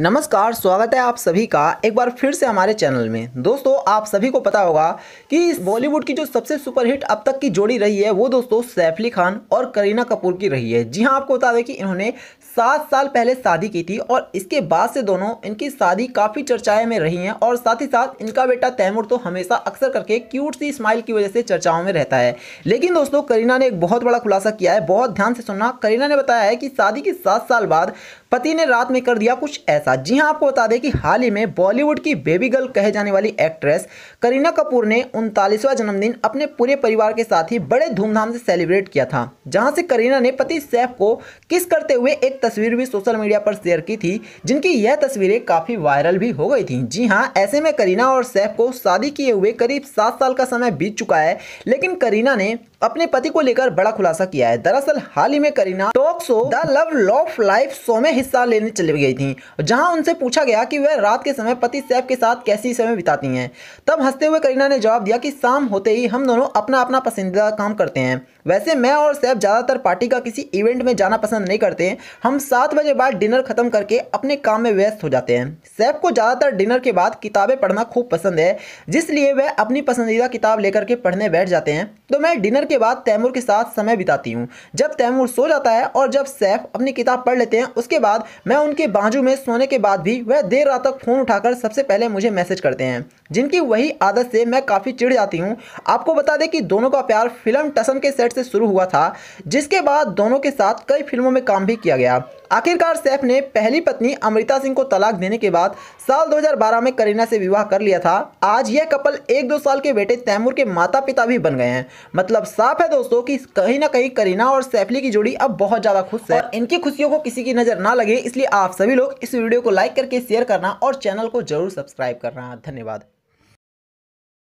नमस्कार स्वागत है आप सभी का एक बार फिर से हमारे चैनल में दोस्तों आप सभी को पता होगा कि बॉलीवुड की जो सबसे सुपरहिट अब तक की जोड़ी रही है वो दोस्तों सैफ अली खान और करीना कपूर की रही है जी हां आपको बता दें कि इन्होंने सात साल पहले शादी की थी और इसके बाद से दोनों इनकी शादी काफ़ी चर्चाएँ में रही हैं और साथ ही साथ इनका बेटा तैमूर तो हमेशा अक्सर करके क्यूट सी स्माइल की वजह से चर्चाओं में रहता है लेकिन दोस्तों करीना ने एक बहुत बड़ा खुलासा किया है बहुत ध्यान से सुनना करीना ने बताया है कि शादी के सात साल बाद पति ने रात में कर दिया कुछ ऐसा जी हाँ आपको बता दें कि हाल ही में बॉलीवुड की बेबी गर्ल कहे जाने वाली एक्ट्रेस करीना कपूर ने उनतालीसवा जन्मदिन अपने पूरे परिवार के साथ ही बड़े धूमधाम से सेलिब्रेट किया था जहां से करीना ने पति सैफ को किस करते हुए एक तस्वीर भी सोशल मीडिया पर शेयर की थी जिनकी यह तस्वीरें काफ़ी वायरल भी हो गई थी जी हाँ ऐसे में करीना और सैफ को शादी किए हुए करीब सात साल का समय बीत चुका है लेकिन करीना ने अपने पति को लेकर बड़ा खुलासा किया है दरअसल हाल ही में Kareena talk show the love laugh life show में हिस्सा लेने चली गई थी जहां उनसे पूछा गया कि वह रात के समय पति सैफ के साथ कैसी समय बिताती हैं तब हंसते हुए करीना ने जवाब दिया कि शाम होते ही हम दोनों अपना अपना पसंदीदा काम करते हैं वैसे मैं और सैफ ज़्यादातर पार्टी का किसी इवेंट में जाना पसंद नहीं करते हम सात बजे बाद डिनर ख़त्म करके अपने काम में व्यस्त हो जाते हैं सैफ को ज़्यादातर डिनर के बाद किताबें पढ़ना खूब पसंद है जिसलिए वह अपनी पसंदीदा किताब लेकर के पढ़ने बैठ जाते हैं तो मैं डिनर के बाद तैमूर के साथ समय बिताती हूँ जब तैमूर सो जाता है और जब सैफ अपनी किताब पढ़ लेते हैं उसके बाद बाद मैं उनके बाजू में सोने के बाद भी वह देर रात तक फ़ोन उठाकर सबसे पहले मुझे मैसेज करते हैं जिनकी वही आदत से मैं काफ़ी चिढ़ जाती हूँ आपको बता दें कि दोनों का प्यार फिल्म टसम के सेट से शुरू हुआ था जिसके बाद दोनों के साथ कई फिल्मों में काम भी किया गया आखिरकार सैफ ने पहली पत्नी अमृता सिंह को तलाक देने के बाद साल 2012 में करीना से विवाह कर लिया था आज यह कपल एक दो साल के बेटे तैमूर के माता पिता भी बन गए हैं मतलब साफ है दोस्तों कि कहीं ना कहीं करीना और सैफली की जोड़ी अब बहुत ज़्यादा खुश है इनकी खुशियों को किसी की नज़र ना लगे इसलिए आप सभी लोग इस वीडियो को लाइक करके शेयर करना और चैनल को जरूर सब्सक्राइब करना धन्यवाद